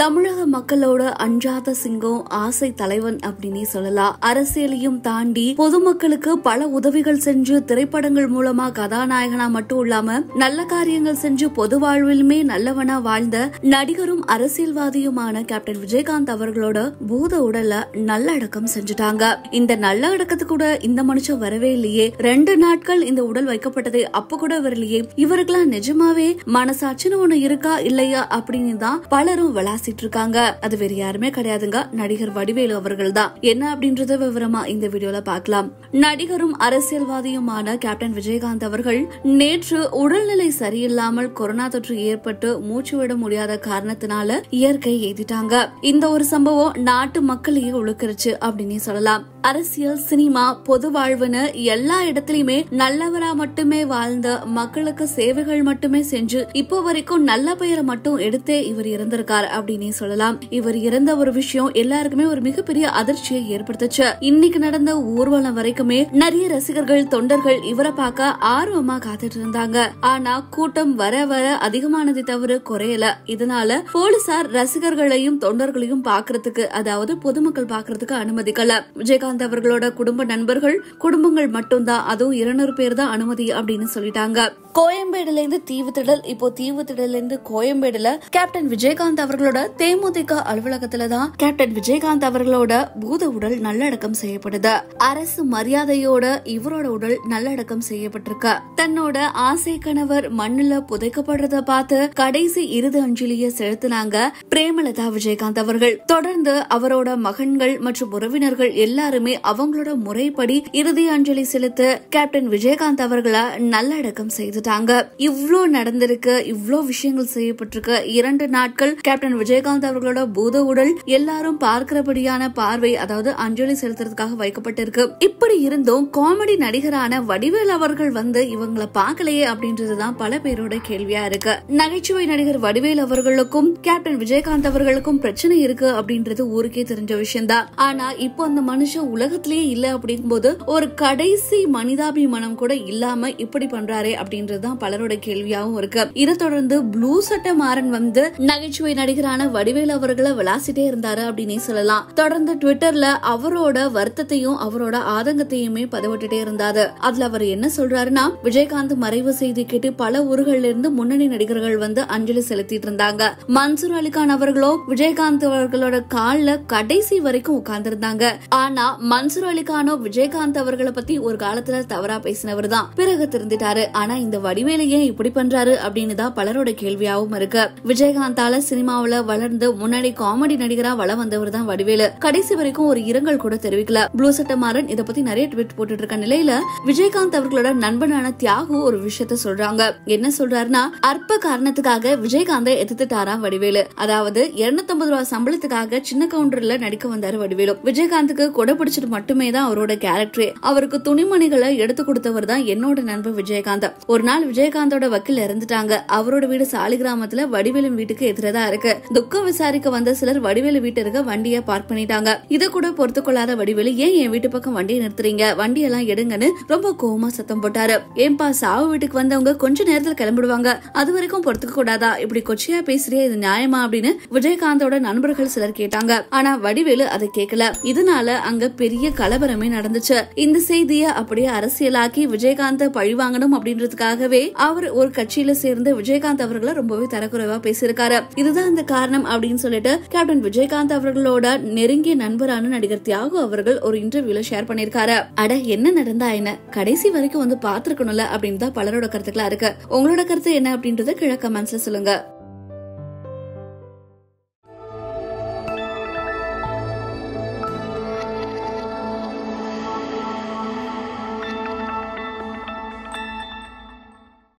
தமிழக மக்களோட அஞ்சாத சிங்கம் ஆசை தலைவன் அப்படின்னு சொல்லலாம் அரசியலையும் தாண்டி பொதுமக்களுக்கு பல உதவிகள் செஞ்சு திரைப்படங்கள் மூலமா கதாநாயகனா மட்டும் இல்லாம நல்ல காரியங்கள் செஞ்சு பொது வாழ்விலுமே நல்லவனா வாழ்ந்த நடிகரும் அரசியல்வாதியுமான கேப்டன் விஜயகாந்த் அவர்களோட பூத உடல்ல நல்ல அடக்கம் செஞ்சுட்டாங்க இந்த நல்ல அடக்கத்துக்கு கூட இந்த மனுஷன் வரவே இல்லையே ரெண்டு நாட்கள் இந்த உடல் வைக்கப்பட்டதே அப்ப கூட வரலையே இவருக்கெல்லாம் நிஜமாவே மனசாட்சின்னு ஒண்ணு இருக்கா இல்லையா அப்படின்னு தான் பலரும் விளாசி பேசிட்டு இருக்காங்க அது வேற யாருமே கிடையாதுங்க நடிகர் வடிவேலு அவர்கள் தான் என்ன அப்படின்றத விவரமா இந்த வீடியோல பாக்கலாம் நடிகரும் அரசியல்வாதியுமான கேப்டன் விஜயகாந்த் அவர்கள் நேற்று உடல்நிலை சரியில்லாமல் கொரோனா தொற்று ஏற்பட்டு மூச்சு விட முடியாத காரணத்தினால இயற்கை எய்திட்டாங்க இந்த ஒரு சம்பவம் நாட்டு மக்களையே உழுக்கிருச்சு அப்படின்னு சொல்லலாம் அரசியல் சினிமா பொது வாழ்வுன்னு எல்லா இடத்துலயுமே நல்லவரா மட்டுமே வாழ்ந்த மக்களுக்கு சேவைகள் மட்டுமே செஞ்சு இப்போ வரைக்கும் நல்ல பெயரை மட்டும் எடுத்தே இவர் இறந்திருக்காரு அப்படின்னு சொல்லலாம் இவர் இறந்த ஒரு விஷயம் எல்லாருக்குமே ஒரு மிகப்பெரிய அதிர்ச்சியை ஏற்படுத்துச்சு இன்னைக்கு நடந்த ஊர்வலம் வரைக்குமே நிறைய ரசிகர்கள் தொண்டர்கள் இவரை பார்க்க ஆர்வமா காத்துட்டு இருந்தாங்க ஆனா கூட்டம் வர வர அதிகமானதை தவிர குறையல இதனால போலீசார் ரசிகர்களையும் தொண்டர்களையும் பாக்குறதுக்கு அதாவது பொதுமக்கள் பாக்குறதுக்கு அனுமதிக்கல விஜயகாந்த் விஜயகாந்த் குடும்ப நண்பர்கள் குடும்பங்கள் மட்டும்தான் அதுவும் இருநூறு பேர் தான் அனுமதி அப்படின்னு சொல்லிட்டாங்க கோயம்பேடுல இருந்து தீவு திடல் இப்போ தீவு திடல் இருந்து கோயம்பேடுல கேப்டன் விஜயகாந்த் அவர்களோட தேமுதிக அலுவலகத்துல தான் கேப்டன் விஜயகாந்த் அவர்களோட பூத உடல் நல்லடக்கம் செய்யப்படுது அரசு மரியாதையோட இவரோட உடல் நல்லடக்கம் செய்யப்பட்டிருக்கு தன்னோட ஆசை கணவர் மண்ணுல புதைக்கப்படுறத பார்த்து கடைசி இறுதி அஞ்சலிய செலுத்தினாங்க பிரேமலதா விஜயகாந்த் அவர்கள் தொடர்ந்து அவரோட மகன்கள் மற்றும் உறவினர்கள் எல்லாரும் எல்லாருமே அவங்களோட முறைப்படி இறுதி அஞ்சலி செலுத்த கேப்டன் விஜயகாந்த் அவர்களை நல்லடக்கம் செய்துட்டாங்க இவ்ளோ நடந்திருக்கு இவ்ளோ விஷயங்கள் செய்யப்பட்டிருக்கு இரண்டு நாட்கள் கேப்டன் விஜயகாந்த் அவர்களோட பூத உடல் எல்லாரும் பார்க்கிறபடியான பார்வை அதாவது அஞ்சலி செலுத்துறதுக்காக வைக்கப்பட்டிருக்கு இப்படி இருந்தும் காமெடி நடிகரான வடிவேல் அவர்கள் வந்து இவங்களை பார்க்கலையே அப்படின்றதுதான் பல பேரோட கேள்வியா இருக்கு நகைச்சுவை நடிகர் வடிவேல் அவர்களுக்கும் கேப்டன் விஜயகாந்த் அவர்களுக்கும் பிரச்சனை இருக்கு அப்படின்றது ஊருக்கே தெரிஞ்ச விஷயம் தான் ஆனா இப்போ அந்த மனுஷன் உலகத்திலேயே இல்ல அப்படிங்கும்போது ஒரு கடைசி மனிதாபிமானம் கூட இல்லாம இப்படி பண்றாரு அப்படின்றதுதான் பலரோட கேள்வியாவும் இருக்கு இதை தொடர்ந்து ப்ளூ சட்ட மாறன் வந்து நகைச்சுவை நடிகரான வடிவேல் அவர்களை விளாசிட்டே இருந்தாரு அப்படின்னே சொல்லலாம் தொடர்ந்து ட்விட்டர்ல அவரோட வருத்தத்தையும் அவரோட ஆதங்கத்தையுமே பதவிட்டுட்டே இருந்தாரு அதுல அவர் என்ன சொல்றாருன்னா விஜயகாந்த் மறைவு செய்தி கேட்டு பல ஊர்கள்ல இருந்து முன்னணி நடிகர்கள் வந்து அஞ்சலி செலுத்திட்டு இருந்தாங்க மன்சூர் அலிகான் அவர்களோ விஜயகாந்த் அவர்களோட கால கடைசி வரைக்கும் உட்கார்ந்து இருந்தாங்க ஆனா மன்சூர் அலிகானோ விஜயகாந்த் அவர்களை பத்தி ஒரு காலத்துல தவறா பேசினவர் தான் பிறகு திருந்திட்டாரு ஆனா இந்த வடிவேலையே இப்படி பண்றாரு அப்படின்னு தான் பலரோட கேள்வியாவும் இருக்கு விஜயகாந்தால சினிமாவில வளர்ந்து முன்னாடி காமெடி நடிகரா வள வந்தவர் தான் வடிவேலு கடைசி வரைக்கும் ஒரு இரங்கல் கூட தெரிவிக்கல ப்ளூ சட்டமாறன் இத பத்தி நிறைய ட்விட் போட்டுட்டு இருக்க நிலையில விஜயகாந்த் அவர்களோட நண்பனான தியாகு ஒரு விஷயத்த சொல்றாங்க என்ன சொல்றாருன்னா அற்ப காரணத்துக்காக விஜயகாந்தை எதிர்த்துட்டாராம் வடிவேலு அதாவது இருநூத்தி ரூபாய் சம்பளத்துக்காக சின்ன கவுண்டர்ல நடிக்க வந்தாரு வடிவேலு விஜயகாந்துக்கு கொடை கண்டுபிடிச்சது மட்டுமே தான் அவரோட கேரக்டரே அவருக்கு துணிமணிகளை எடுத்து கொடுத்தவர் தான் என்னோட நண்பர் விஜயகாந்த் ஒரு நாள் விஜயகாந்தோட வக்கீல் இறந்துட்டாங்க அவரோட வீடு கிராமத்துல வடிவேலும் வீட்டுக்கு எதிரதா இருக்கு துக்கம் விசாரிக்க வந்த சிலர் வடிவேலு வீட்டிற்கு வண்டியை பார்க் பண்ணிட்டாங்க இத கூட பொறுத்து கொள்ளாத வடிவேலு ஏன் என் வீட்டு பக்கம் வண்டியை நிறுத்துறீங்க வண்டி எல்லாம் எடுங்கன்னு ரொம்ப கோவமா சத்தம் போட்டாரு ஏன்பா சாவு வீட்டுக்கு வந்தவங்க கொஞ்ச நேரத்துல கிளம்பிடுவாங்க அது வரைக்கும் பொறுத்துக்க கூடாதா இப்படி கொச்சியா பேசுறியா இது நியாயமா அப்படின்னு விஜயகாந்தோட நண்பர்கள் சிலர் கேட்டாங்க ஆனா வடிவேலு அதை கேட்கல இதனால அங்க பெரிய கலவரமே நடந்துச்சு இந்த செய்திய அப்படியே அரசியலாக்கி விஜயகாந்த பழிவாங்கணும் அப்படின்றதுக்காகவே அவர் ஒரு கட்சியில சேர்ந்து விஜயகாந்த் அவர்களை ரொம்பவே தரக்குறைவா பேசியிருக்காரு இதுதான் இந்த காரணம் அப்படின்னு சொல்லிட்டு கேப்டன் விஜயகாந்த் அவர்களோட நெருங்கிய நண்பரான நடிகர் தியாகு அவர்கள் ஒரு இன்டர்வியூல ஷேர் பண்ணிருக்காரு அட என்ன நடந்தா என்ன கடைசி வரைக்கும் வந்து பாத்துருக்கணும்ல அப்படின்னு தான் பலரோட கருத்துக்களா இருக்கு உங்களோட கருத்து என்ன அப்படின்றத கிழக்க மனசுல சொல்லுங்க